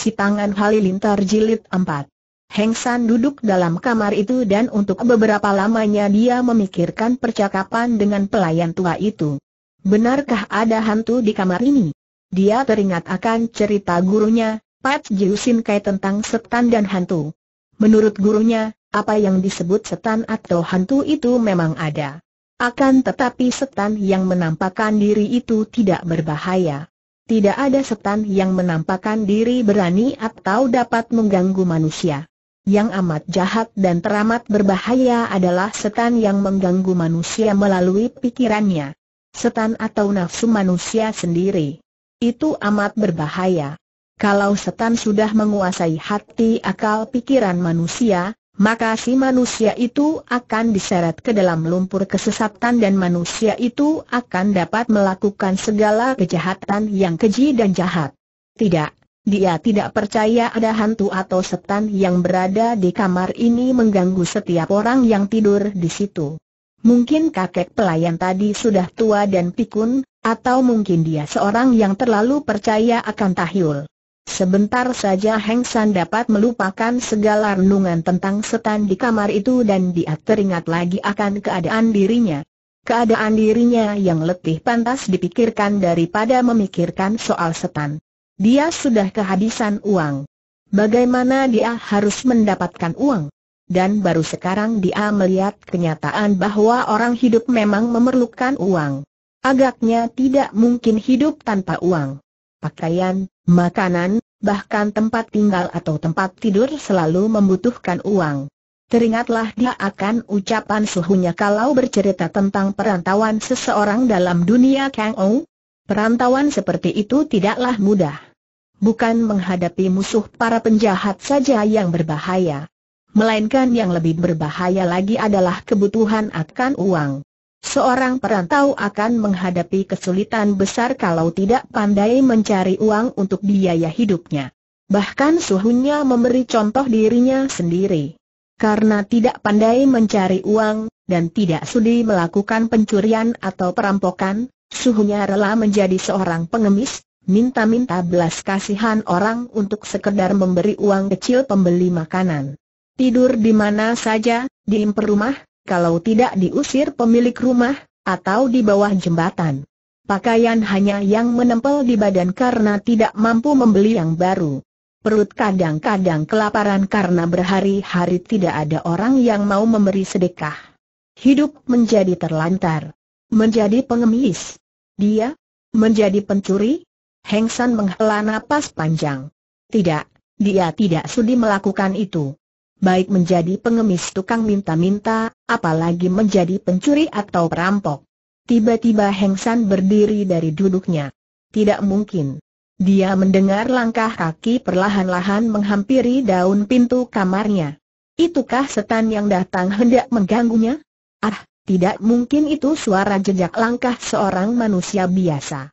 Si Tangan Halilintar Jilid 4 Heng San duduk dalam kamar itu dan untuk beberapa lamanya dia memikirkan percakapan dengan pelayan tua itu. Benarkah ada hantu di kamar ini? Dia teringat akan cerita gurunya, Pat Jiusin Kai tentang setan dan hantu. Menurut gurunya, apa yang disebut setan atau hantu itu memang ada. Akan tetapi setan yang menampakkan diri itu tidak berbahaya tidak ada setan yang menampakkan diri berani atau dapat mengganggu manusia. Yang amat jahat dan teramat berbahaya adalah setan yang mengganggu manusia melalui pikirannya. Setan atau nafsu manusia sendiri. Itu amat berbahaya. Kalau setan sudah menguasai hati akal pikiran manusia, maka si manusia itu akan diseret ke dalam lumpur kesesatan dan manusia itu akan dapat melakukan segala kejahatan yang keji dan jahat. Tidak, dia tidak percaya ada hantu atau setan yang berada di kamar ini mengganggu setiap orang yang tidur di situ. Mungkin kakek pelayan tadi sudah tua dan pikun, atau mungkin dia seorang yang terlalu percaya akan tahil. Sebentar saja Heng San dapat melupakan segala renungan tentang setan di kamar itu dan dia teringat lagi akan keadaan dirinya. Keadaan dirinya yang letih pantas dipikirkan daripada memikirkan soal setan. Dia sudah kehabisan uang. Bagaimana dia harus mendapatkan uang? Dan baru sekarang dia melihat kenyataan bahwa orang hidup memang memerlukan uang. Agaknya tidak mungkin hidup tanpa uang pakaian, makanan, bahkan tempat tinggal atau tempat tidur selalu membutuhkan uang. Teringatlah dia akan ucapan suhunya kalau bercerita tentang perantauan seseorang dalam dunia Kang Ou. Perantauan seperti itu tidaklah mudah. Bukan menghadapi musuh para penjahat saja yang berbahaya. Melainkan yang lebih berbahaya lagi adalah kebutuhan akan uang. Seorang perantau akan menghadapi kesulitan besar kalau tidak pandai mencari uang untuk biaya hidupnya. Bahkan suhunya memberi contoh dirinya sendiri. Karena tidak pandai mencari uang, dan tidak sudi melakukan pencurian atau perampokan, suhunya rela menjadi seorang pengemis, minta-minta belas kasihan orang untuk sekedar memberi uang kecil pembeli makanan. Tidur di mana saja, di imper rumah, kalau tidak diusir pemilik rumah, atau di bawah jembatan. Pakaian hanya yang menempel di badan karena tidak mampu membeli yang baru. Perut kadang-kadang kelaparan karena berhari-hari tidak ada orang yang mau memberi sedekah. Hidup menjadi terlantar. Menjadi pengemis. Dia? Menjadi pencuri? Hengsan menghela napas panjang. Tidak, dia tidak sudi melakukan itu baik menjadi pengemis tukang minta-minta, apalagi menjadi pencuri atau perampok. Tiba-tiba Heng San berdiri dari duduknya. Tidak mungkin. Dia mendengar langkah kaki perlahan-lahan menghampiri daun pintu kamarnya. Itukah setan yang datang hendak mengganggunya? Ah, tidak mungkin itu suara jejak langkah seorang manusia biasa.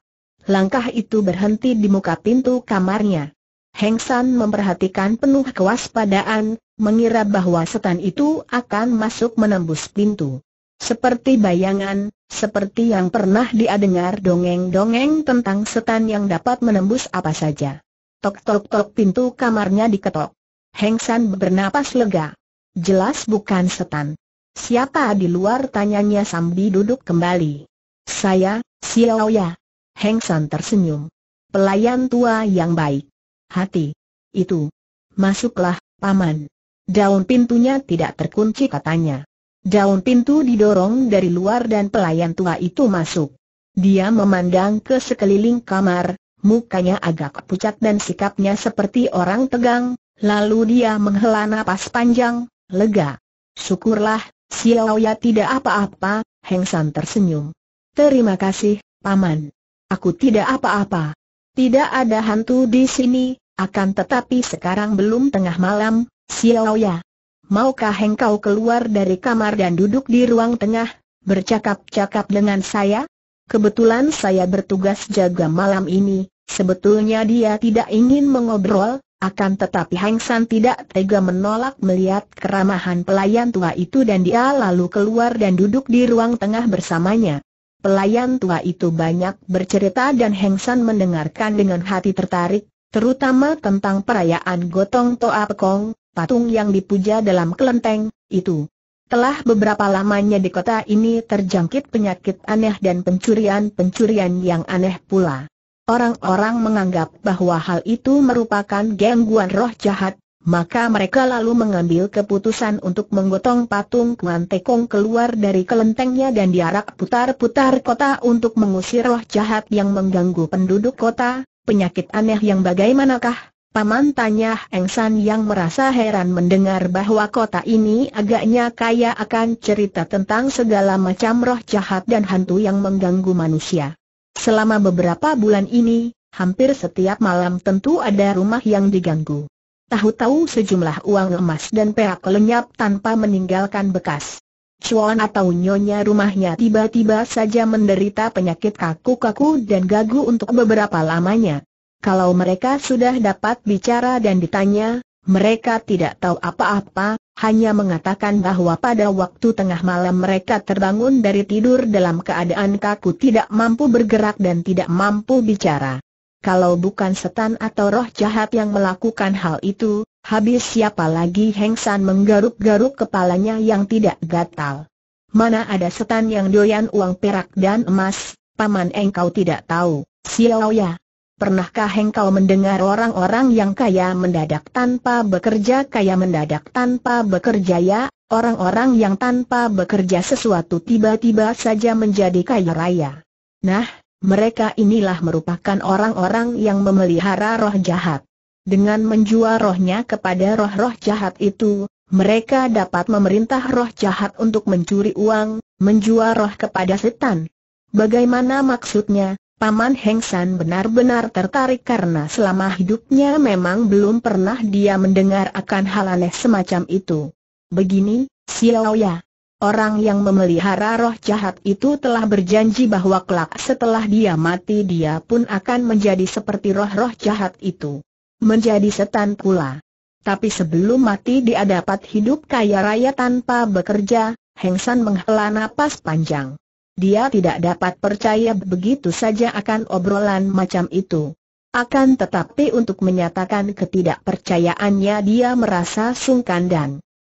Langkah itu berhenti di muka pintu kamarnya. Heng San memperhatikan penuh kewaspadaan, mengira bahwa setan itu akan masuk menembus pintu. Seperti bayangan, seperti yang pernah dia dengar dongeng-dongeng tentang setan yang dapat menembus apa saja. Tok-tok-tok pintu kamarnya diketok. Heng San bernapas lega. Jelas bukan setan. Siapa di luar tanyanya sambil duduk kembali. Saya, Xiao Ya. Heng San tersenyum. Pelayan tua yang baik. Hati. Itu. Masuklah, Paman. Daun pintunya tidak terkunci katanya. Daun pintu didorong dari luar dan pelayan tua itu masuk. Dia memandang ke sekeliling kamar, mukanya agak pucat dan sikapnya seperti orang tegang, lalu dia menghela napas panjang, lega. Syukurlah, Xiao Ya tidak apa-apa, Heng San tersenyum. Terima kasih, Paman. Aku tidak apa-apa. Tidak ada hantu di sini, akan tetapi sekarang belum tengah malam, Xiao Ya. Maukah engkau keluar dari kamar dan duduk di ruang tengah, bercakap-cakap dengan saya? Kebetulan saya bertugas jaga malam ini, sebetulnya dia tidak ingin mengobrol, akan tetapi Hang San tidak tega menolak melihat keramahan pelayan tua itu dan dia lalu keluar dan duduk di ruang tengah bersamanya. Pelayan tua itu banyak bercerita dan Hang San mendengarkan dengan hati tertarik, terutama tentang perayaan Gotong Toa Pekong, patung yang dipuja dalam kelenteng, itu. Telah beberapa lamanya di kota ini terjangkit penyakit aneh dan pencurian-pencurian yang aneh pula. Orang-orang menganggap bahwa hal itu merupakan gangguan roh jahat, maka mereka lalu mengambil keputusan untuk menggotong patung Kuan Tekong keluar dari kelentengnya dan diarak putar-putar kota untuk mengusir roh jahat yang mengganggu penduduk kota, penyakit aneh yang bagaimanakah, Paman tanya Eng San yang merasa heran mendengar bahwa kota ini agaknya kaya akan cerita tentang segala macam roh jahat dan hantu yang mengganggu manusia. Selama beberapa bulan ini, hampir setiap malam tentu ada rumah yang diganggu. Tahu-tahu sejumlah uang emas dan perak lenyap tanpa meninggalkan bekas. Cuan atau nyonya rumahnya tiba-tiba saja menderita penyakit kaku-kaku dan gagu untuk beberapa lamanya. Kalau mereka sudah dapat bicara dan ditanya, mereka tidak tahu apa-apa, hanya mengatakan bahwa pada waktu tengah malam mereka terbangun dari tidur dalam keadaan kaku tidak mampu bergerak dan tidak mampu bicara. Kalau bukan setan atau roh jahat yang melakukan hal itu, habis siapa lagi Heng San menggaruk-garuk kepalanya yang tidak gatal. Mana ada setan yang doyan uang perak dan emas, paman engkau tidak tahu, Xiao ya. Pernahkah engkau mendengar orang-orang yang kaya mendadak tanpa bekerja kaya mendadak tanpa bekerja ya, orang-orang yang tanpa bekerja sesuatu tiba-tiba saja menjadi kaya raya. Nah, mereka inilah merupakan orang-orang yang memelihara roh jahat. Dengan menjual rohnya kepada roh-roh jahat itu, mereka dapat memerintah roh jahat untuk mencuri uang, menjual roh kepada setan. Bagaimana maksudnya? Paman Heng San benar-benar tertarik karena selama hidupnya memang belum pernah dia mendengar akan hal aneh semacam itu. Begini, Xiao Ya. Orang yang memelihara roh jahat itu telah berjanji bahwa kelak setelah dia mati dia pun akan menjadi seperti roh-roh jahat itu. Menjadi setan pula. Tapi sebelum mati dia dapat hidup kaya raya tanpa bekerja, Heng San menghela napas panjang. Dia tidak dapat percaya begitu saja akan obrolan macam itu. Akan tetapi untuk menyatakan ketidakpercayaannya dia merasa sungkan dan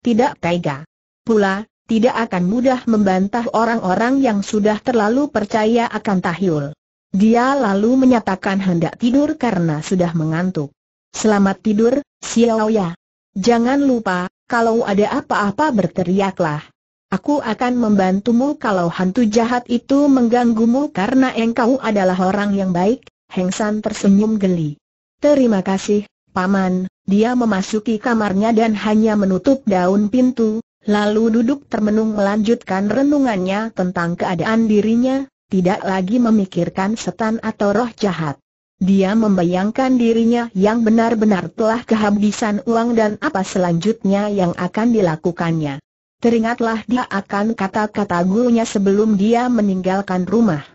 tidak tega. Pula, tidak akan mudah membantah orang-orang yang sudah terlalu percaya akan tahyul. Dia lalu menyatakan hendak tidur karena sudah mengantuk. Selamat tidur, Xiao Ya. Jangan lupa, kalau ada apa-apa berteriaklah. Aku akan membantumu kalau hantu jahat itu mengganggumu karena engkau adalah orang yang baik, Heng San tersenyum geli. Terima kasih, Paman, dia memasuki kamarnya dan hanya menutup daun pintu, lalu duduk termenung melanjutkan renungannya tentang keadaan dirinya, tidak lagi memikirkan setan atau roh jahat. Dia membayangkan dirinya yang benar-benar telah kehabisan uang dan apa selanjutnya yang akan dilakukannya. Teringatlah dia akan kata-kata gurunya sebelum dia meninggalkan rumah.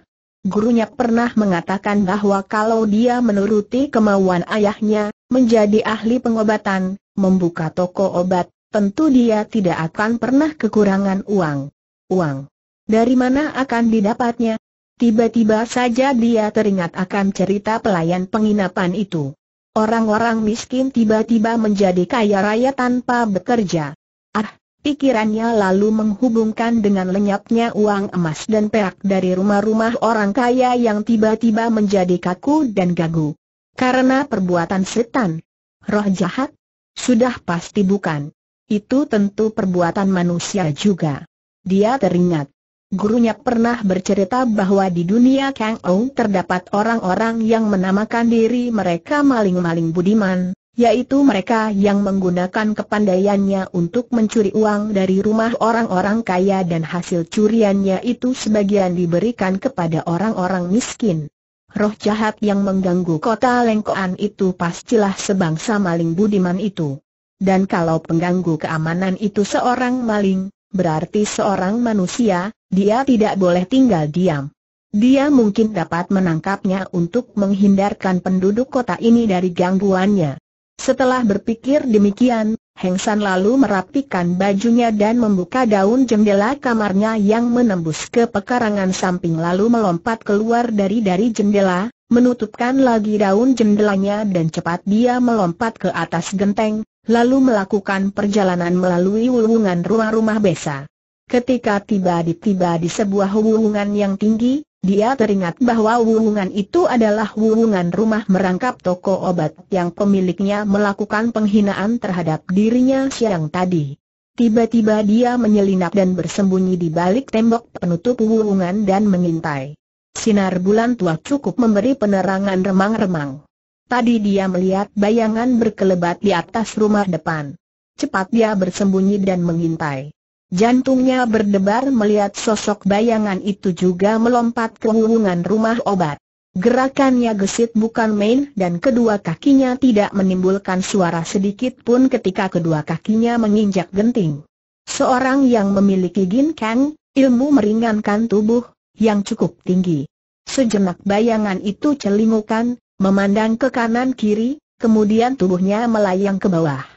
Gurunya pernah mengatakan bahwa kalau dia menuruti kemauan ayahnya, menjadi ahli pengobatan, membuka toko obat, tentu dia tidak akan pernah kekurangan uang. Uang. Dari mana akan didapatnya? Tiba-tiba saja dia teringat akan cerita pelayan penginapan itu. Orang-orang miskin tiba-tiba menjadi kaya raya tanpa bekerja. Ah, Pikirannya lalu menghubungkan dengan lenyapnya uang emas dan perak dari rumah-rumah orang kaya yang tiba-tiba menjadi kaku dan gagu. Karena perbuatan setan. Roh jahat? Sudah pasti bukan. Itu tentu perbuatan manusia juga. Dia teringat. Gurunya pernah bercerita bahwa di dunia Kang Ou terdapat orang-orang yang menamakan diri mereka maling-maling budiman, yaitu mereka yang menggunakan kepandaiannya untuk mencuri uang dari rumah orang-orang kaya dan hasil curiannya itu sebagian diberikan kepada orang-orang miskin. Roh jahat yang mengganggu kota Lengkoan itu pastilah sebangsa maling budiman itu. Dan kalau pengganggu keamanan itu seorang maling, berarti seorang manusia, dia tidak boleh tinggal diam. Dia mungkin dapat menangkapnya untuk menghindarkan penduduk kota ini dari gangguannya. Setelah berpikir demikian, Heng San lalu merapikan bajunya dan membuka daun jendela kamarnya yang menembus ke pekarangan samping lalu melompat keluar dari dari jendela, menutupkan lagi daun jendelanya dan cepat dia melompat ke atas genteng, lalu melakukan perjalanan melalui wulungan rumah-rumah besa. Ketika tiba tiba di sebuah wulungan yang tinggi, dia teringat bahwa wuhungan itu adalah wuhungan rumah merangkap toko obat yang pemiliknya melakukan penghinaan terhadap dirinya siang tadi. Tiba-tiba dia menyelinap dan bersembunyi di balik tembok penutup wuhungan dan mengintai. Sinar bulan tua cukup memberi penerangan remang-remang. Tadi dia melihat bayangan berkelebat di atas rumah depan. Cepat dia bersembunyi dan mengintai. Jantungnya berdebar melihat sosok bayangan itu juga melompat ke hubungan rumah obat. Gerakannya gesit bukan main dan kedua kakinya tidak menimbulkan suara sedikit pun ketika kedua kakinya menginjak genting. Seorang yang memiliki ginkang, ilmu meringankan tubuh, yang cukup tinggi. Sejenak bayangan itu celingukan, memandang ke kanan kiri, kemudian tubuhnya melayang ke bawah.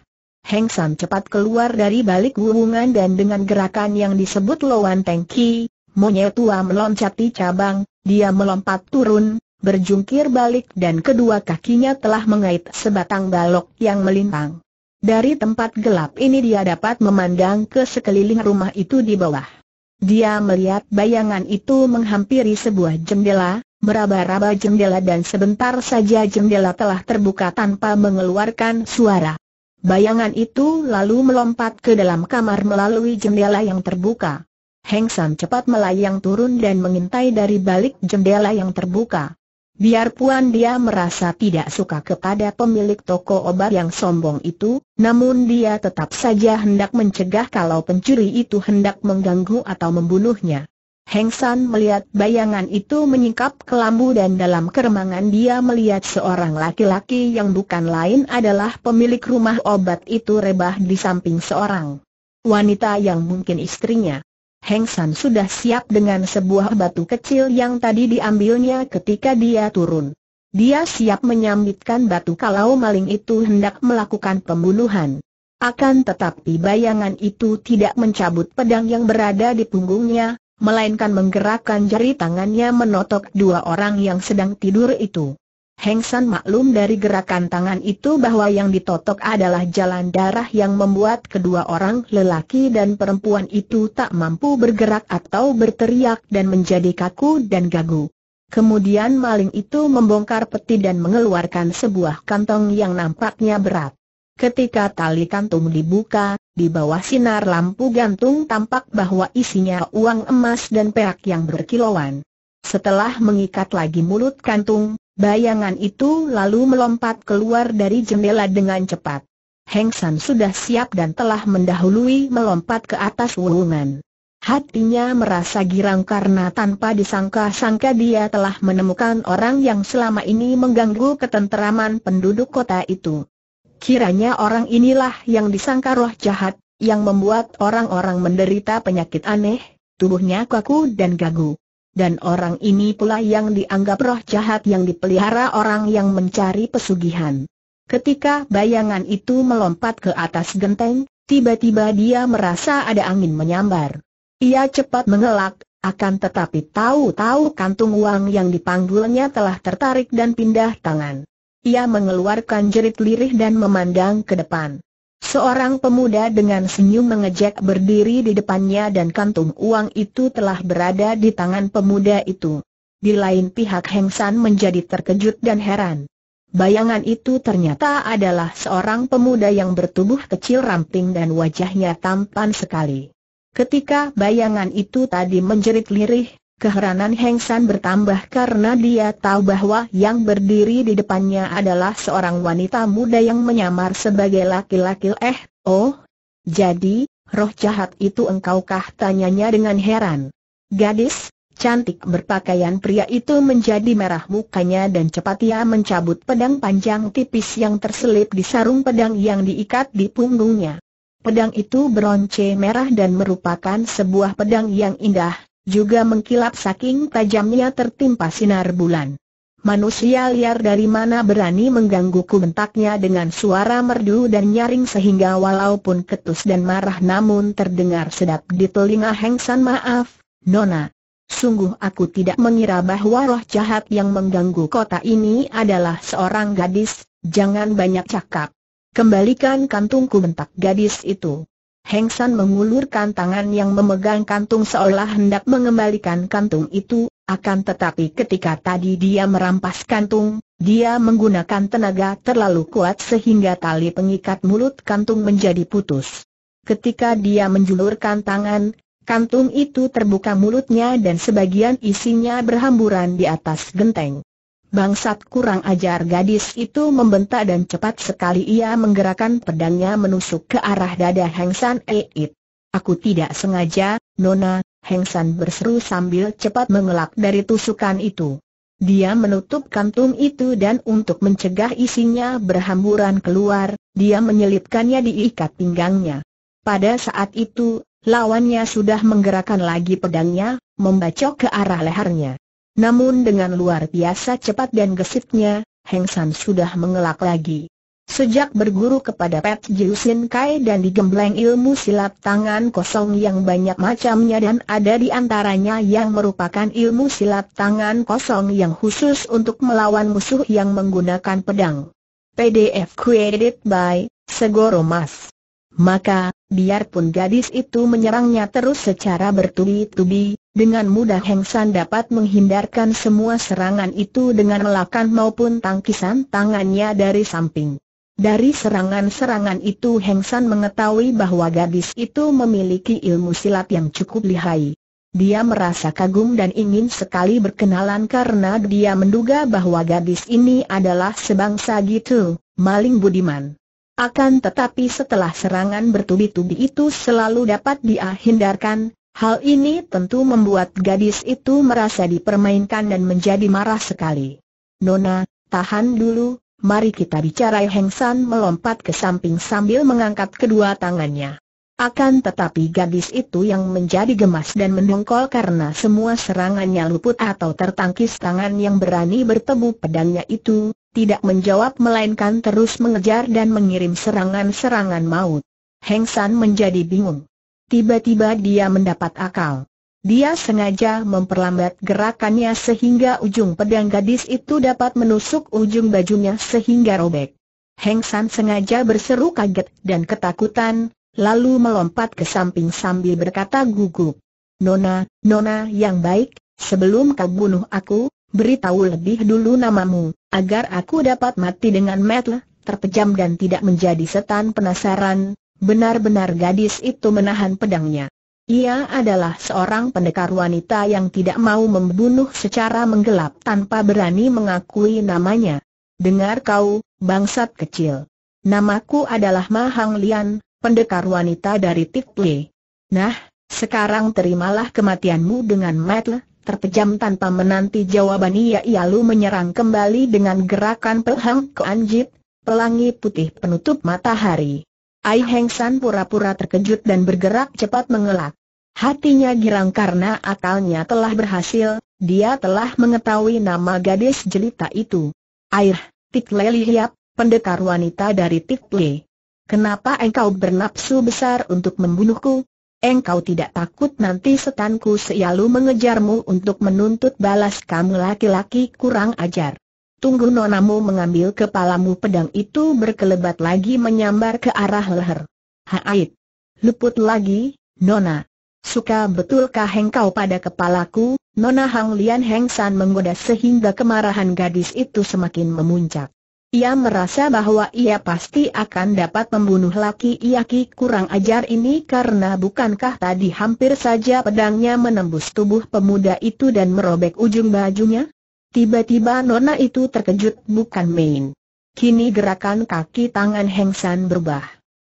Heng San cepat keluar dari balik wuwungan dan dengan gerakan yang disebut Loan Teng Ki, monyet tua meloncati cabang, dia melompat turun, berjungkir balik dan kedua kakinya telah mengait sebatang balok yang melintang. Dari tempat gelap ini dia dapat memandang ke sekeliling rumah itu di bawah. Dia melihat bayangan itu menghampiri sebuah jendela, meraba-raba jendela dan sebentar saja jendela telah terbuka tanpa mengeluarkan suara. Bayangan itu lalu melompat ke dalam kamar melalui jendela yang terbuka. Heng San cepat melayang turun dan mengintai dari balik jendela yang terbuka. Biarpun dia merasa tidak suka kepada pemilik toko obat yang sombong itu, namun dia tetap saja hendak mencegah kalau pencuri itu hendak mengganggu atau membunuhnya. Heng San melihat bayangan itu menyingkap kelambu dan dalam keremangan dia melihat seorang laki-laki yang bukan lain adalah pemilik rumah obat itu rebah di samping seorang wanita yang mungkin istrinya. Heng San sudah siap dengan sebuah batu kecil yang tadi diambilnya ketika dia turun. Dia siap menyambitkan batu kalau maling itu hendak melakukan pembunuhan. Akan tetapi bayangan itu tidak mencabut pedang yang berada di punggungnya, melainkan menggerakkan jari tangannya menotok dua orang yang sedang tidur itu. Heng San maklum dari gerakan tangan itu bahwa yang ditotok adalah jalan darah yang membuat kedua orang lelaki dan perempuan itu tak mampu bergerak atau berteriak dan menjadi kaku dan gagu. Kemudian maling itu membongkar peti dan mengeluarkan sebuah kantong yang nampaknya berat. Ketika tali kantung dibuka, di bawah sinar lampu gantung tampak bahwa isinya uang emas dan perak yang berkilauan. Setelah mengikat lagi mulut kantung, bayangan itu lalu melompat keluar dari jendela dengan cepat. Heng San sudah siap dan telah mendahului melompat ke atas wulungan. Hatinya merasa girang karena tanpa disangka-sangka dia telah menemukan orang yang selama ini mengganggu ketenteraman penduduk kota itu. Kiranya orang inilah yang disangka roh jahat, yang membuat orang-orang menderita penyakit aneh, tubuhnya kaku dan gagu. Dan orang ini pula yang dianggap roh jahat yang dipelihara orang yang mencari pesugihan. Ketika bayangan itu melompat ke atas genteng, tiba-tiba dia merasa ada angin menyambar. Ia cepat mengelak, akan tetapi tahu-tahu kantung uang yang dipanggulnya telah tertarik dan pindah tangan. Ia mengeluarkan jerit lirih dan memandang ke depan. Seorang pemuda dengan senyum mengejek berdiri di depannya dan kantung uang itu telah berada di tangan pemuda itu. Di lain pihak Heng San menjadi terkejut dan heran. Bayangan itu ternyata adalah seorang pemuda yang bertubuh kecil ramping dan wajahnya tampan sekali. Ketika bayangan itu tadi menjerit lirih, Keheranan Heng San bertambah karena dia tahu bahwa yang berdiri di depannya adalah seorang wanita muda yang menyamar sebagai laki-laki eh, oh. Jadi, roh jahat itu engkaukah tanyanya dengan heran. Gadis, cantik berpakaian pria itu menjadi merah mukanya dan cepat ia mencabut pedang panjang tipis yang terselip di sarung pedang yang diikat di punggungnya. Pedang itu beronce merah dan merupakan sebuah pedang yang indah, juga mengkilap saking tajamnya tertimpa sinar bulan. Manusia liar dari mana berani menggangguku bentaknya dengan suara merdu dan nyaring sehingga walaupun ketus dan marah namun terdengar sedap di telinga Heng San maaf, Nona. Sungguh aku tidak mengira bahwa roh jahat yang mengganggu kota ini adalah seorang gadis, jangan banyak cakap. Kembalikan kantungku bentak gadis itu. Heng San mengulurkan tangan yang memegang kantung seolah hendak mengembalikan kantung itu, akan tetapi ketika tadi dia merampas kantung, dia menggunakan tenaga terlalu kuat sehingga tali pengikat mulut kantung menjadi putus. Ketika dia menjulurkan tangan, kantung itu terbuka mulutnya dan sebagian isinya berhamburan di atas genteng. Bangsat kurang ajar gadis itu membentak dan cepat sekali ia menggerakkan pedangnya menusuk ke arah dada Heng San Eit. Aku tidak sengaja, Nona, Heng San berseru sambil cepat mengelak dari tusukan itu. Dia menutup kantung itu dan untuk mencegah isinya berhamburan keluar, dia menyelipkannya diikat pinggangnya. Pada saat itu, lawannya sudah menggerakkan lagi pedangnya, membacok ke arah lehernya. Namun dengan luar biasa cepat dan gesitnya, Heng San sudah mengelak lagi. Sejak berguru kepada Pet Sin Kai dan digembleng ilmu silat tangan kosong yang banyak macamnya dan ada di antaranya yang merupakan ilmu silat tangan kosong yang khusus untuk melawan musuh yang menggunakan pedang. PDF created by Segoro Mas. Maka, Biarpun gadis itu menyerangnya terus secara bertubi-tubi, dengan mudah Heng San dapat menghindarkan semua serangan itu dengan lelakan maupun tangkisan tangannya dari samping. Dari serangan-serangan itu Heng San mengetahui bahwa gadis itu memiliki ilmu silat yang cukup lihai. Dia merasa kagum dan ingin sekali berkenalan karena dia menduga bahwa gadis ini adalah sebangsa gitu, maling budiman. Akan tetapi setelah serangan bertubi-tubi itu selalu dapat dia hal ini tentu membuat gadis itu merasa dipermainkan dan menjadi marah sekali. Nona, tahan dulu, mari kita bicara Heng San melompat ke samping sambil mengangkat kedua tangannya. Akan tetapi gadis itu yang menjadi gemas dan mendongkol karena semua serangannya luput atau tertangkis tangan yang berani bertemu pedangnya itu, tidak menjawab melainkan terus mengejar dan mengirim serangan-serangan maut. Heng San menjadi bingung. Tiba-tiba dia mendapat akal. Dia sengaja memperlambat gerakannya sehingga ujung pedang gadis itu dapat menusuk ujung bajunya sehingga robek. Heng San sengaja berseru kaget dan ketakutan, lalu melompat ke samping sambil berkata gugup. Nona, Nona yang baik, sebelum kau bunuh aku, beritahu lebih dulu namamu, agar aku dapat mati dengan metel, terpejam dan tidak menjadi setan penasaran, benar-benar gadis itu menahan pedangnya. Ia adalah seorang pendekar wanita yang tidak mau membunuh secara menggelap tanpa berani mengakui namanya. Dengar kau, bangsat kecil. Namaku adalah Mahanglian, Lian, pendekar wanita dari Tikle. Nah, sekarang terimalah kematianmu dengan metle, Terpejam tanpa menanti jawaban ia lalu menyerang kembali dengan gerakan pelhang ke anjit, pelangi putih penutup matahari. Ai Heng San pura-pura terkejut dan bergerak cepat mengelak. Hatinya girang karena akalnya telah berhasil, dia telah mengetahui nama gadis jelita itu. Air, Tikle Hiap, pendekar wanita dari Le. Kenapa engkau bernapsu besar untuk membunuhku? engkau tidak takut nanti setanku selalu mengejarmu untuk menuntut balas kamu laki-laki kurang ajar. Tunggu nonamu mengambil kepalamu pedang itu berkelebat lagi menyambar ke arah leher. Haid. Luput lagi, nona. Suka betulkah engkau pada kepalaku, nona Hang Lian Heng San menggoda sehingga kemarahan gadis itu semakin memuncak. Ia merasa bahwa ia pasti akan dapat membunuh laki laki kurang ajar ini karena bukankah tadi hampir saja pedangnya menembus tubuh pemuda itu dan merobek ujung bajunya? Tiba-tiba nona itu terkejut bukan main. Kini gerakan kaki tangan Heng San berubah.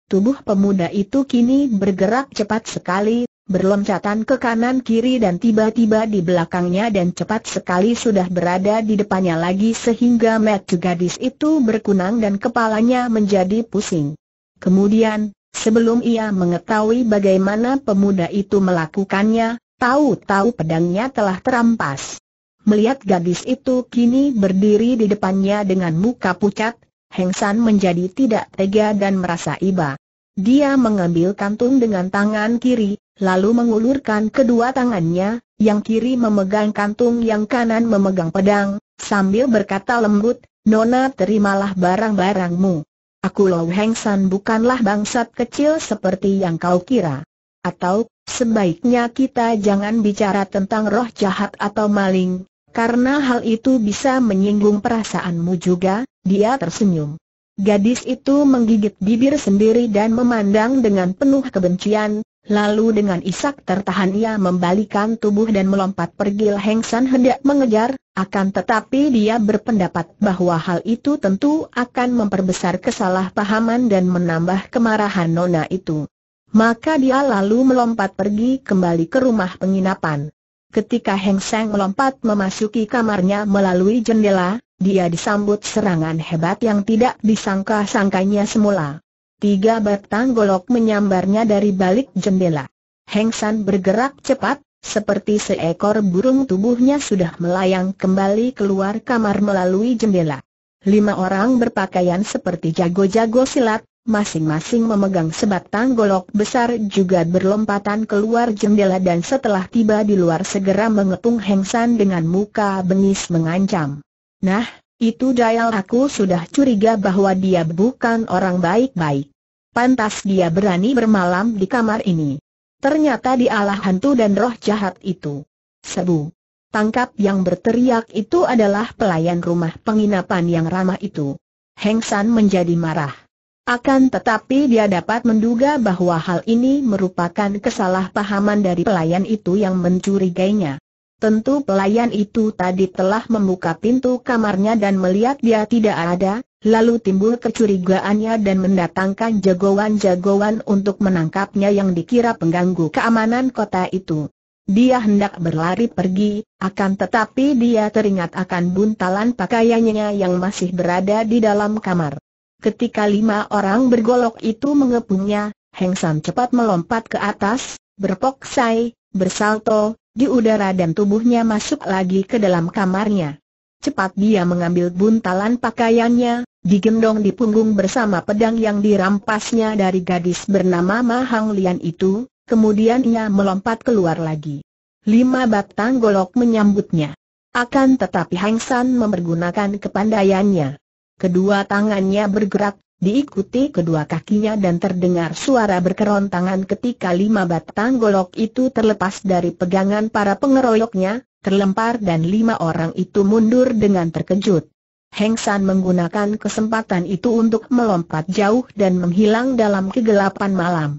Tubuh pemuda itu kini bergerak cepat sekali, berloncatan ke kanan kiri dan tiba-tiba di belakangnya dan cepat sekali sudah berada di depannya lagi sehingga metu gadis itu berkunang dan kepalanya menjadi pusing. Kemudian, sebelum ia mengetahui bagaimana pemuda itu melakukannya, tahu-tahu pedangnya telah terampas. Melihat gadis itu kini berdiri di depannya dengan muka pucat, Heng San menjadi tidak tega dan merasa iba. Dia mengambil kantung dengan tangan kiri, lalu mengulurkan kedua tangannya, yang kiri memegang kantung yang kanan memegang pedang, sambil berkata lembut, Nona terimalah barang-barangmu. Aku Lau Heng San bukanlah bangsat kecil seperti yang kau kira. Atau, sebaiknya kita jangan bicara tentang roh jahat atau maling, karena hal itu bisa menyinggung perasaanmu juga, dia tersenyum. Gadis itu menggigit bibir sendiri dan memandang dengan penuh kebencian, lalu dengan isak tertahan ia membalikan tubuh dan melompat pergi Heng San hendak mengejar, akan tetapi dia berpendapat bahwa hal itu tentu akan memperbesar kesalahpahaman dan menambah kemarahan Nona itu. Maka dia lalu melompat pergi kembali ke rumah penginapan. Ketika Heng Seng melompat memasuki kamarnya melalui jendela, dia disambut serangan hebat yang tidak disangka-sangkanya semula. Tiga batang golok menyambarnya dari balik jendela. Heng San bergerak cepat, seperti seekor burung tubuhnya sudah melayang kembali keluar kamar melalui jendela. Lima orang berpakaian seperti jago-jago silat, masing-masing memegang sebatang golok besar juga berlompatan keluar jendela dan setelah tiba di luar segera mengepung Heng San dengan muka bengis mengancam. Nah, itu Dayal aku sudah curiga bahwa dia bukan orang baik-baik. Pantas dia berani bermalam di kamar ini. Ternyata dialah hantu dan roh jahat itu. Sebu. Tangkap yang berteriak itu adalah pelayan rumah penginapan yang ramah itu. Heng San menjadi marah. Akan tetapi dia dapat menduga bahwa hal ini merupakan kesalahpahaman dari pelayan itu yang mencurigainya. Tentu pelayan itu tadi telah membuka pintu kamarnya dan melihat dia tidak ada, lalu timbul kecurigaannya dan mendatangkan jagoan-jagoan untuk menangkapnya yang dikira pengganggu keamanan kota itu. Dia hendak berlari pergi, akan tetapi dia teringat akan buntalan pakaiannya yang masih berada di dalam kamar. Ketika lima orang bergolok itu mengepungnya, Heng San cepat melompat ke atas, berpoksai, bersalto, di udara dan tubuhnya masuk lagi ke dalam kamarnya. Cepat dia mengambil buntalan pakaiannya, digendong di punggung bersama pedang yang dirampasnya dari gadis bernama Ma Lian itu, kemudian ia melompat keluar lagi. Lima batang golok menyambutnya. Akan tetapi Hang San mempergunakan kepandaiannya. Kedua tangannya bergerak, diikuti kedua kakinya dan terdengar suara berkerontangan ketika lima batang golok itu terlepas dari pegangan para pengeroyoknya, terlempar dan lima orang itu mundur dengan terkejut. Heng San menggunakan kesempatan itu untuk melompat jauh dan menghilang dalam kegelapan malam.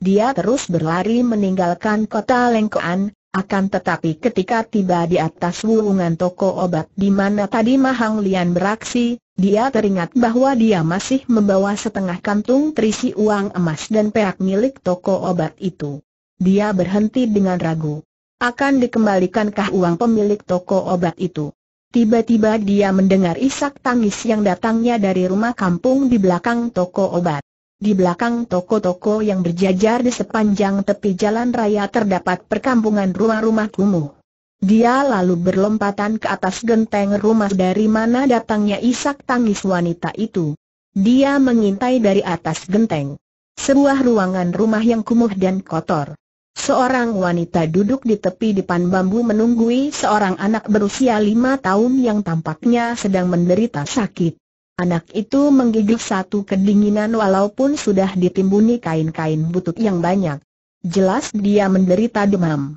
Dia terus berlari meninggalkan kota Lengkoan, akan tetapi ketika tiba di atas wulungan toko obat di mana tadi Mahang Lian beraksi, dia teringat bahwa dia masih membawa setengah kantung terisi uang emas dan perak milik toko obat itu. Dia berhenti dengan ragu. Akan dikembalikankah uang pemilik toko obat itu? Tiba-tiba dia mendengar isak tangis yang datangnya dari rumah kampung di belakang toko obat. Di belakang toko-toko yang berjajar di sepanjang tepi jalan raya terdapat perkampungan rumah-rumah kumuh. Dia lalu berlompatan ke atas genteng rumah dari mana datangnya isak tangis wanita itu. Dia mengintai dari atas genteng. Sebuah ruangan rumah yang kumuh dan kotor. Seorang wanita duduk di tepi depan bambu menunggui seorang anak berusia lima tahun yang tampaknya sedang menderita sakit. Anak itu menggigil satu kedinginan walaupun sudah ditimbuni kain-kain butut yang banyak. Jelas dia menderita demam.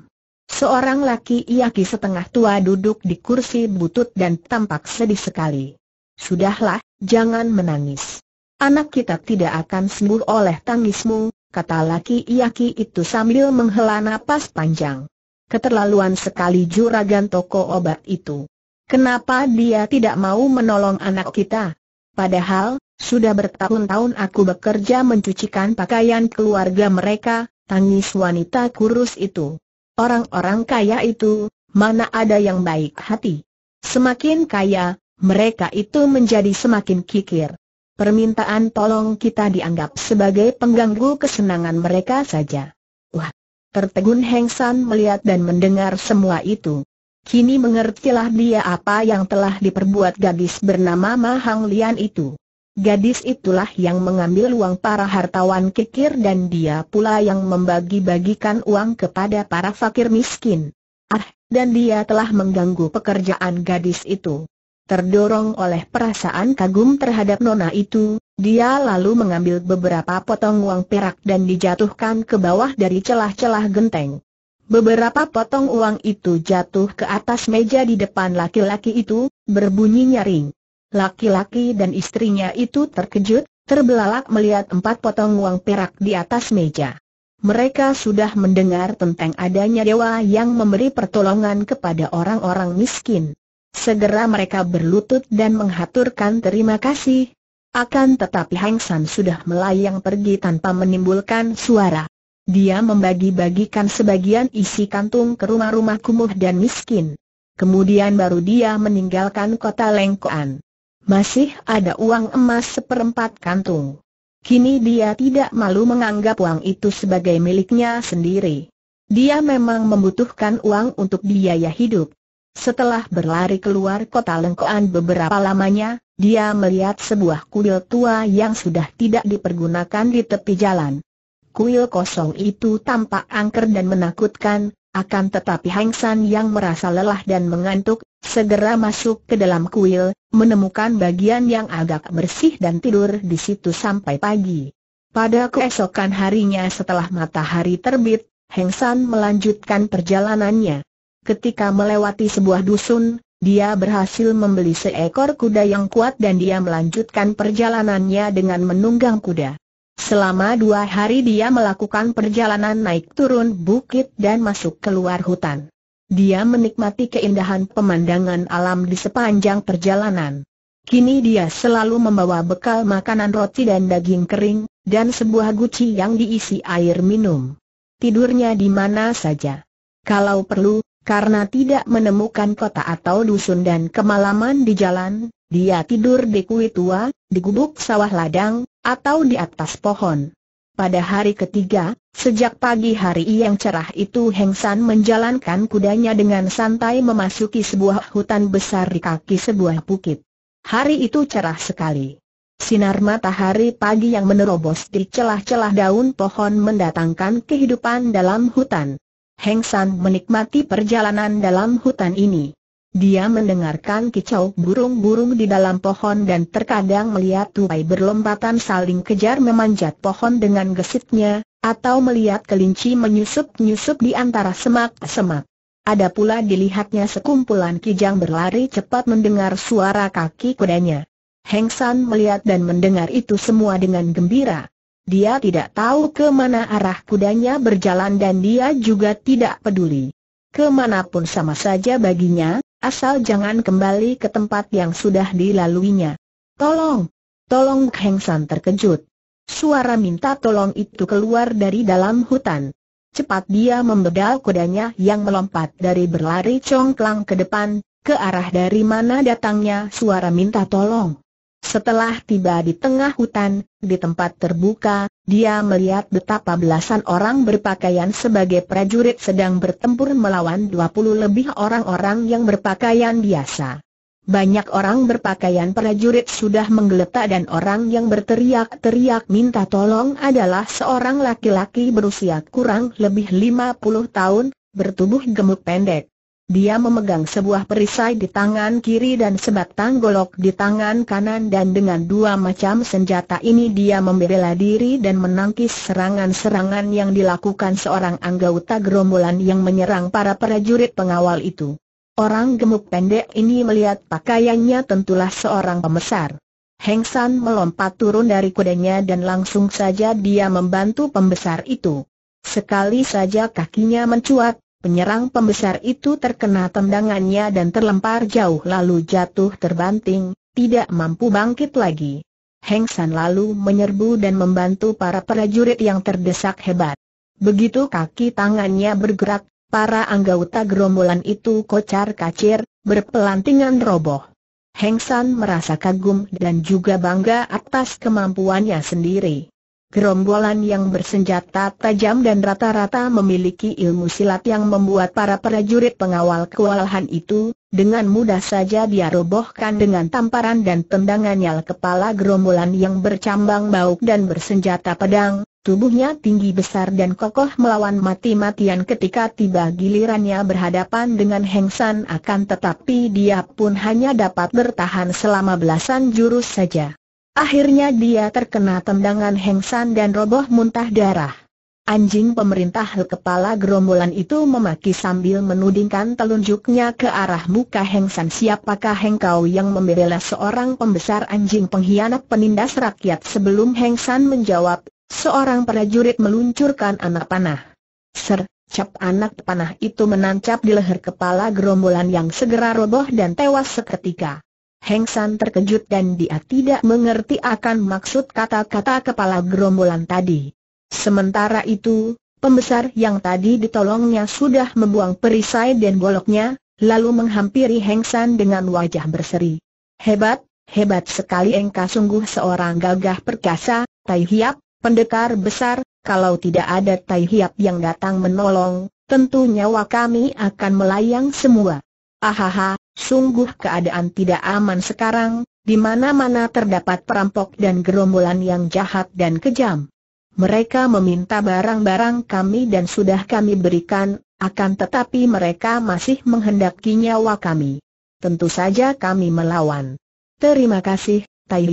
Seorang laki iaki setengah tua duduk di kursi butut dan tampak sedih sekali. Sudahlah, jangan menangis. Anak kita tidak akan sembuh oleh tangismu, kata laki iaki itu sambil menghela napas panjang. Keterlaluan sekali juragan toko obat itu. Kenapa dia tidak mau menolong anak kita? Padahal, sudah bertahun-tahun aku bekerja mencucikan pakaian keluarga mereka, tangis wanita kurus itu. Orang-orang kaya itu, mana ada yang baik hati. Semakin kaya, mereka itu menjadi semakin kikir. Permintaan tolong kita dianggap sebagai pengganggu kesenangan mereka saja. Wah! Tertegun Heng San melihat dan mendengar semua itu. Kini mengertilah dia apa yang telah diperbuat gadis bernama Mahang Lian itu. Gadis itulah yang mengambil uang para hartawan kikir dan dia pula yang membagi-bagikan uang kepada para fakir miskin. Ah, dan dia telah mengganggu pekerjaan gadis itu. Terdorong oleh perasaan kagum terhadap nona itu, dia lalu mengambil beberapa potong uang perak dan dijatuhkan ke bawah dari celah-celah genteng. Beberapa potong uang itu jatuh ke atas meja di depan laki-laki itu, berbunyi nyaring. Laki-laki dan istrinya itu terkejut, terbelalak melihat empat potong uang perak di atas meja. Mereka sudah mendengar tentang adanya dewa yang memberi pertolongan kepada orang-orang miskin. Segera mereka berlutut dan menghaturkan terima kasih. Akan tetapi Hang San sudah melayang pergi tanpa menimbulkan suara. Dia membagi-bagikan sebagian isi kantung ke rumah-rumah kumuh dan miskin. Kemudian baru dia meninggalkan kota Lengkoan. Masih ada uang emas seperempat kantung. Kini dia tidak malu menganggap uang itu sebagai miliknya sendiri. Dia memang membutuhkan uang untuk biaya hidup. Setelah berlari keluar kota Lengkoan beberapa lamanya, dia melihat sebuah kuil tua yang sudah tidak dipergunakan di tepi jalan. Kuil kosong itu tampak angker dan menakutkan, akan tetapi Hang San yang merasa lelah dan mengantuk, segera masuk ke dalam kuil, menemukan bagian yang agak bersih dan tidur di situ sampai pagi. Pada keesokan harinya setelah matahari terbit, Heng San melanjutkan perjalanannya. Ketika melewati sebuah dusun, dia berhasil membeli seekor kuda yang kuat dan dia melanjutkan perjalanannya dengan menunggang kuda. Selama dua hari dia melakukan perjalanan naik turun bukit dan masuk keluar hutan. Dia menikmati keindahan pemandangan alam di sepanjang perjalanan. Kini dia selalu membawa bekal makanan roti dan daging kering, dan sebuah guci yang diisi air minum. Tidurnya di mana saja. Kalau perlu, karena tidak menemukan kota atau dusun dan kemalaman di jalan, dia tidur di kui tua, di gubuk sawah ladang, atau di atas pohon. Pada hari ketiga, sejak pagi hari yang cerah itu Heng San menjalankan kudanya dengan santai memasuki sebuah hutan besar di kaki sebuah bukit. Hari itu cerah sekali. Sinar matahari pagi yang menerobos di celah-celah daun pohon mendatangkan kehidupan dalam hutan. Heng San menikmati perjalanan dalam hutan ini. Dia mendengarkan kicau burung-burung di dalam pohon dan terkadang melihat tupai berlompatan saling kejar memanjat pohon dengan gesitnya, atau melihat kelinci menyusup-nyusup di antara semak-semak. Ada pula dilihatnya sekumpulan kijang berlari cepat mendengar suara kaki kudanya. Heng San melihat dan mendengar itu semua dengan gembira. Dia tidak tahu ke mana arah kudanya berjalan dan dia juga tidak peduli. Kemanapun sama saja baginya, Asal jangan kembali ke tempat yang sudah dilaluinya. Tolong! Tolong Kheng San terkejut. Suara minta tolong itu keluar dari dalam hutan. Cepat dia membedal kudanya yang melompat dari berlari congklang ke depan, ke arah dari mana datangnya suara minta tolong. Setelah tiba di tengah hutan, di tempat terbuka, dia melihat betapa belasan orang berpakaian sebagai prajurit sedang bertempur melawan 20 lebih orang-orang yang berpakaian biasa. Banyak orang berpakaian prajurit sudah menggeletak dan orang yang berteriak-teriak minta tolong adalah seorang laki-laki berusia kurang lebih 50 tahun, bertubuh gemuk pendek. Dia memegang sebuah perisai di tangan kiri dan sebatang golok di tangan kanan dan dengan dua macam senjata ini dia membela diri dan menangkis serangan-serangan yang dilakukan seorang anggota gerombolan yang menyerang para prajurit pengawal itu. Orang gemuk pendek ini melihat pakaiannya tentulah seorang pemesar. Heng San melompat turun dari kudanya dan langsung saja dia membantu pembesar itu. Sekali saja kakinya mencuat, Penyerang pembesar itu terkena tendangannya dan terlempar jauh lalu jatuh terbanting, tidak mampu bangkit lagi. Heng San lalu menyerbu dan membantu para prajurit yang terdesak hebat. Begitu kaki tangannya bergerak, para anggota gerombolan itu kocar kacir, berpelantingan roboh. Heng San merasa kagum dan juga bangga atas kemampuannya sendiri. Gerombolan yang bersenjata tajam dan rata-rata memiliki ilmu silat yang membuat para prajurit pengawal kewalahan itu, dengan mudah saja dia robohkan dengan tamparan dan tendangannya kepala gerombolan yang bercambang bauk dan bersenjata pedang, tubuhnya tinggi besar dan kokoh melawan mati-matian ketika tiba gilirannya berhadapan dengan Hengsan akan tetapi dia pun hanya dapat bertahan selama belasan jurus saja. Akhirnya dia terkena tendangan hengsan dan roboh muntah darah. Anjing pemerintah kepala gerombolan itu memaki sambil menudingkan telunjuknya ke arah muka Hengsan siapakah engkau yang membela seorang pembesar anjing pengkhianat penindas rakyat sebelum Hengsan menjawab, seorang prajurit meluncurkan anak panah. Ser, cap anak panah itu menancap di leher kepala gerombolan yang segera roboh dan tewas seketika. Heng San terkejut dan dia tidak mengerti akan maksud kata-kata kepala gerombolan tadi. Sementara itu, pembesar yang tadi ditolongnya sudah membuang perisai dan goloknya, lalu menghampiri Heng San dengan wajah berseri. Hebat, hebat sekali engkau sungguh seorang gagah perkasa, Tai Hiap, pendekar besar, kalau tidak ada Tai Hiap yang datang menolong, tentu nyawa kami akan melayang semua. Ahaha, Sungguh keadaan tidak aman sekarang, di mana-mana terdapat perampok dan gerombolan yang jahat dan kejam. Mereka meminta barang-barang kami dan sudah kami berikan, akan tetapi mereka masih menghendaki nyawa kami. Tentu saja kami melawan. Terima kasih, Tai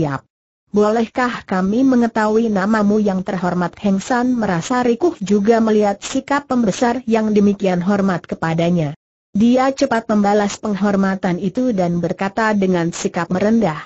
Bolehkah kami mengetahui namamu yang terhormat Heng San merasa rikuh juga melihat sikap pembesar yang demikian hormat kepadanya. Dia cepat membalas penghormatan itu dan berkata dengan sikap merendah.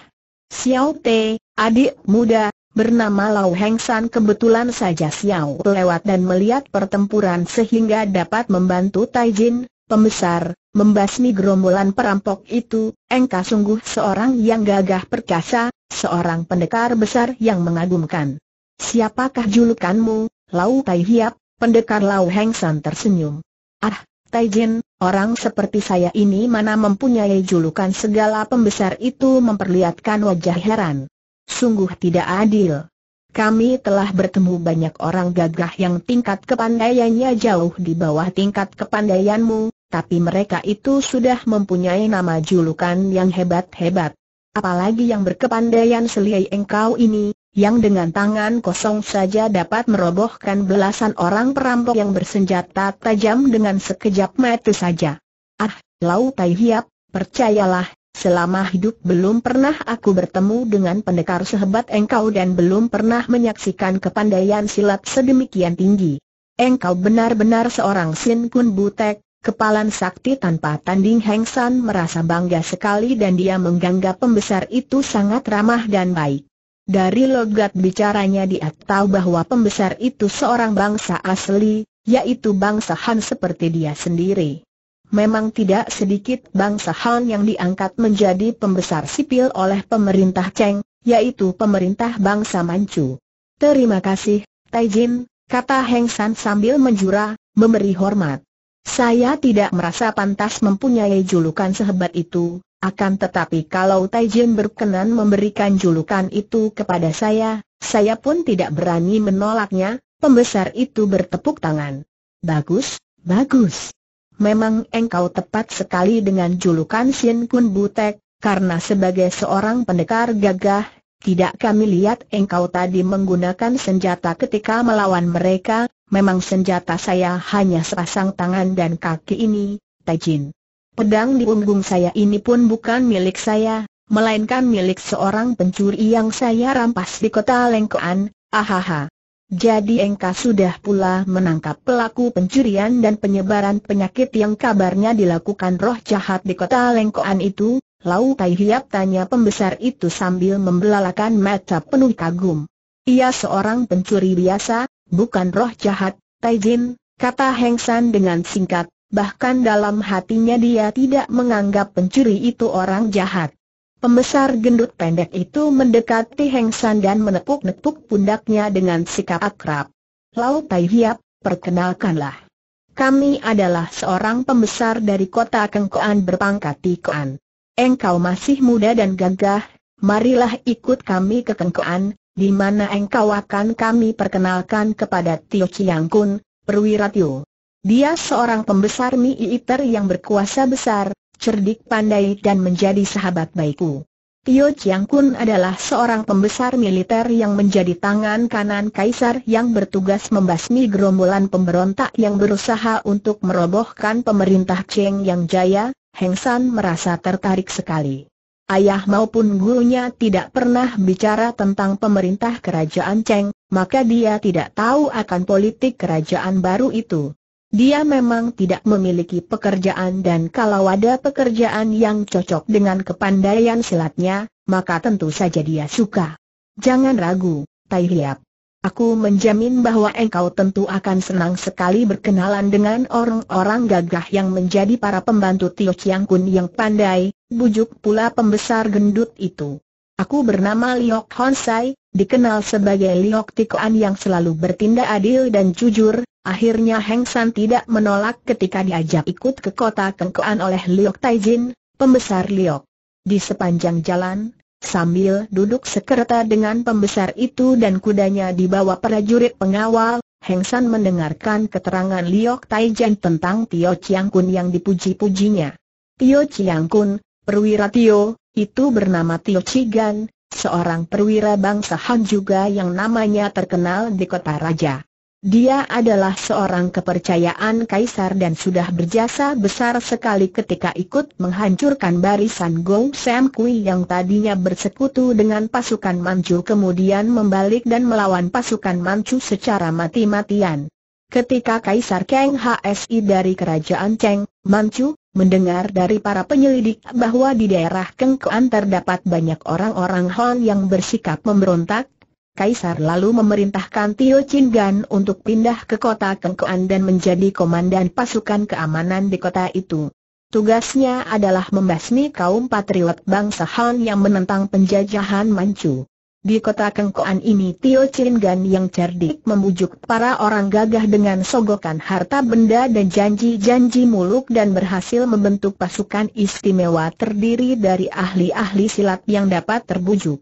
Xiao Te, adik muda, bernama Lau Heng San kebetulan saja Xiao lewat dan melihat pertempuran sehingga dapat membantu Tai Jin, pembesar, membasmi gerombolan perampok itu. Engkau sungguh seorang yang gagah perkasa, seorang pendekar besar yang mengagumkan. Siapakah julukanmu, Lau Tai Hiap? Pendekar Lau Heng San tersenyum. Ah, Tai Jin, Orang seperti saya ini mana mempunyai julukan segala pembesar itu memperlihatkan wajah heran. Sungguh tidak adil. Kami telah bertemu banyak orang gagah yang tingkat kepandaiannya jauh di bawah tingkat kepandaianmu, tapi mereka itu sudah mempunyai nama julukan yang hebat-hebat. Apalagi yang berkepandaian selia engkau ini, yang dengan tangan kosong saja dapat merobohkan belasan orang perampok yang bersenjata tajam dengan sekejap mata saja. Ah, Lau Tai Hiap, percayalah, selama hidup belum pernah aku bertemu dengan pendekar sehebat engkau dan belum pernah menyaksikan kepandaian silat sedemikian tinggi. Engkau benar-benar seorang Sin Kun Butek, Kepalan sakti tanpa tanding Heng San merasa bangga sekali dan dia mengganggap pembesar itu sangat ramah dan baik. Dari logat bicaranya dia tahu bahwa pembesar itu seorang bangsa asli, yaitu bangsa Han seperti dia sendiri. Memang tidak sedikit bangsa Han yang diangkat menjadi pembesar sipil oleh pemerintah Cheng, yaitu pemerintah bangsa Manchu. Terima kasih, Taijin, kata Heng San sambil menjura, memberi hormat. Saya tidak merasa pantas mempunyai julukan sehebat itu, akan tetapi kalau Taijin berkenan memberikan julukan itu kepada saya, saya pun tidak berani menolaknya, pembesar itu bertepuk tangan. Bagus, bagus. Memang engkau tepat sekali dengan julukan Sien Kun Butek, karena sebagai seorang pendekar gagah, tidak kami lihat engkau tadi menggunakan senjata ketika melawan mereka, memang senjata saya hanya sepasang tangan dan kaki ini, Taijin. Pedang di punggung saya ini pun bukan milik saya, melainkan milik seorang pencuri yang saya rampas di kota Lengkoan, ahaha. Jadi engkau sudah pula menangkap pelaku pencurian dan penyebaran penyakit yang kabarnya dilakukan roh jahat di kota Lengkoan itu, Lau Tai Hiap tanya pembesar itu sambil membelalakan mata penuh kagum. Ia seorang pencuri biasa, bukan roh jahat, Tai Jin, kata Heng San dengan singkat, bahkan dalam hatinya dia tidak menganggap pencuri itu orang jahat. Pembesar gendut pendek itu mendekati Heng San dan menepuk-nepuk pundaknya dengan sikap akrab. Lau Tai Hiap, perkenalkanlah. Kami adalah seorang pembesar dari kota Kengkoan berpangkat Tikoan. Engkau masih muda dan gagah, marilah ikut kami ke Kengkoan, di mana engkau akan kami perkenalkan kepada Tio Chiang Kun, perwira Tio. Dia seorang pembesar Mi Iter yang berkuasa besar, cerdik pandai dan menjadi sahabat baikku. Tio Chiang Kun adalah seorang pembesar militer yang menjadi tangan kanan kaisar yang bertugas membasmi gerombolan pemberontak yang berusaha untuk merobohkan pemerintah Cheng Yang Jaya, Heng San merasa tertarik sekali. Ayah maupun gurunya tidak pernah bicara tentang pemerintah kerajaan Cheng, maka dia tidak tahu akan politik kerajaan baru itu. Dia memang tidak memiliki pekerjaan dan kalau ada pekerjaan yang cocok dengan kepandaian silatnya, maka tentu saja dia suka. Jangan ragu, Tai Hiap. Aku menjamin bahwa engkau tentu akan senang sekali berkenalan dengan orang-orang gagah yang menjadi para pembantu Tio Chiang Kun yang pandai, bujuk pula pembesar gendut itu. Aku bernama Liok Honsai, dikenal sebagai Liok Tikoan yang selalu bertindak adil dan jujur, Akhirnya Heng San tidak menolak ketika diajak ikut ke kota Kengkoan oleh Liok Taijin, pembesar Liok. Di sepanjang jalan, sambil duduk sekereta dengan pembesar itu dan kudanya dibawa prajurit pengawal, Heng San mendengarkan keterangan Liok Taijin tentang Tio Chiang Kun yang dipuji-pujinya. Tio Chiang Kun, perwira Tio, itu bernama Tio Chigan, seorang perwira bangsa Han juga yang namanya terkenal di kota raja. Dia adalah seorang kepercayaan kaisar dan sudah berjasa besar sekali ketika ikut menghancurkan barisan Gong Sam Kui yang tadinya bersekutu dengan pasukan Manchu kemudian membalik dan melawan pasukan Manchu secara mati-matian. Ketika Kaisar Kang HSI dari Kerajaan Cheng, Manchu, mendengar dari para penyelidik bahwa di daerah Kengkuan terdapat banyak orang-orang Hon yang bersikap memberontak, Kaisar lalu memerintahkan Tio Chin Gan untuk pindah ke kota Kengkoan dan menjadi komandan pasukan keamanan di kota itu. Tugasnya adalah membasmi kaum patriot bangsa Han yang menentang penjajahan Manchu. Di kota Kengkoan ini Tio Chin Gan yang cerdik membujuk para orang gagah dengan sogokan harta benda dan janji-janji muluk dan berhasil membentuk pasukan istimewa terdiri dari ahli-ahli silat yang dapat terbujuk.